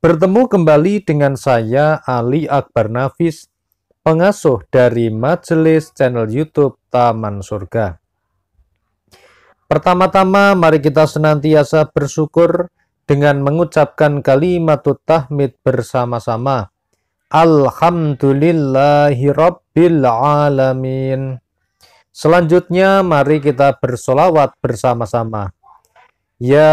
Bertemu kembali dengan saya Ali Akbar Nafis, pengasuh dari majelis channel YouTube Taman Surga. Pertama-tama mari kita senantiasa bersyukur dengan mengucapkan kalimat tahmid bersama-sama. Alhamdulillahirabbil alamin. Selanjutnya mari kita bersolawat bersama-sama. Ya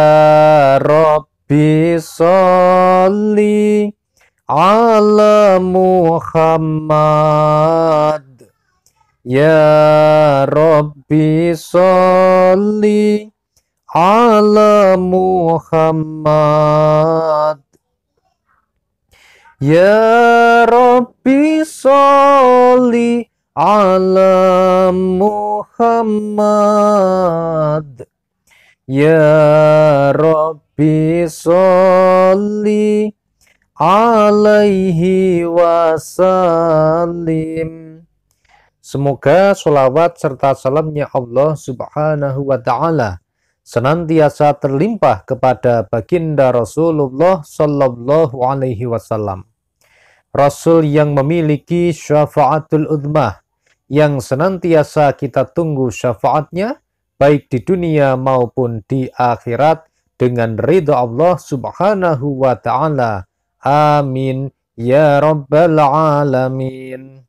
Rob Bisalli ala Muhammad Ya Rabbi salli ala Muhammad Ya Rabbi salli ala Muhammad Ya Rabbi Bisolli alaihi wasallim. Semoga solawat serta salamnya Allah subhanahu wa ta'ala senantiasa terlimpah kepada baginda Rasulullah Sallallahu Alaihi Wasallam. Rasul yang memiliki syafaatul udmah, yang senantiasa kita tunggu syafaatnya, baik di dunia maupun di akhirat, dengan ridha Allah Subhanahu wa taala. Amin ya rabbal alamin.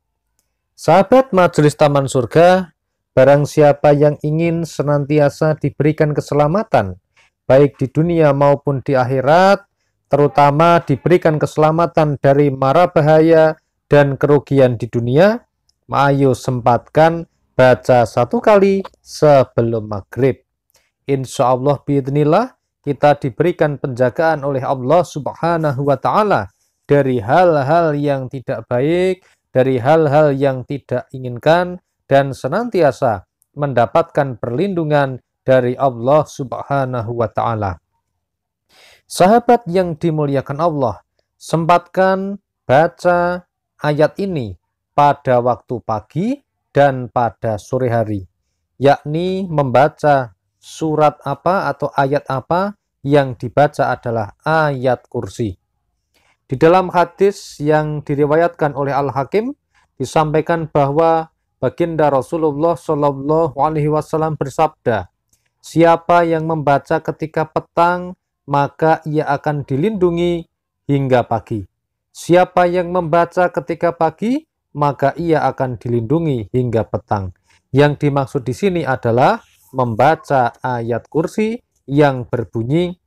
Sahabat Majelis Taman Surga, barang siapa yang ingin senantiasa diberikan keselamatan baik di dunia maupun di akhirat, terutama diberikan keselamatan dari mara bahaya dan kerugian di dunia, ayo sempatkan baca satu kali sebelum maghrib. Insya Allah biidnillah kita diberikan penjagaan oleh Allah Subhanahu wa taala dari hal-hal yang tidak baik, dari hal-hal yang tidak inginkan dan senantiasa mendapatkan perlindungan dari Allah Subhanahu wa taala. Sahabat yang dimuliakan Allah, sempatkan baca ayat ini pada waktu pagi dan pada sore hari, yakni membaca surat apa atau ayat apa yang dibaca adalah ayat kursi. Di dalam hadis yang diriwayatkan oleh Al-Hakim disampaikan bahwa baginda Rasulullah Shallallahu alaihi wasallam bersabda, "Siapa yang membaca ketika petang, maka ia akan dilindungi hingga pagi. Siapa yang membaca ketika pagi, maka ia akan dilindungi hingga petang." Yang dimaksud di sini adalah membaca ayat kursi yang berbunyi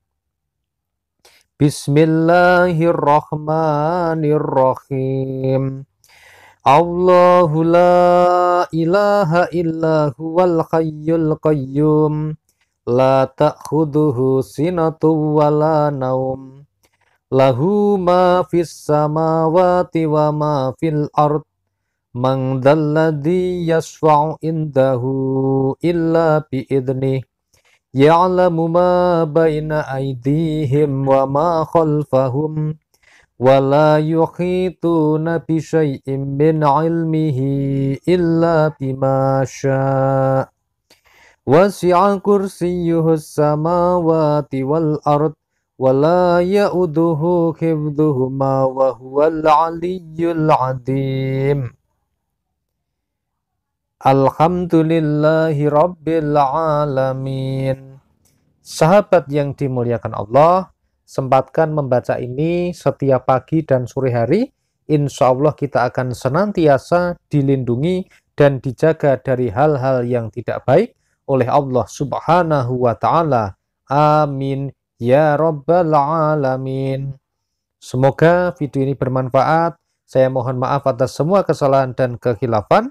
Bismillahirrahmanirrahim. Allahu la ilaha illa huwal hayyul qayyum la ta'khuduhu sinatu wa la naum lahu ma fis samawati wa ma fil ard man dhalladhi indahu illa bi يعلم ما بين أيديهم وما خلفهم ولا يحيطون بشيء من علمه إلا بما شاء وسع كرسيه السماوات والأرض ولا يؤده حفظهما وهو العلي العظيم Alhamdulillahi Rabbil Alamin. Sahabat yang dimuliakan Allah, sempatkan membaca ini setiap pagi dan sore hari. Insya Allah kita akan senantiasa dilindungi dan dijaga dari hal-hal yang tidak baik oleh Allah Subhanahu wa Ta'ala. Amin ya Rabbil Alamin. Semoga video ini bermanfaat. Saya mohon maaf atas semua kesalahan dan kehilafan.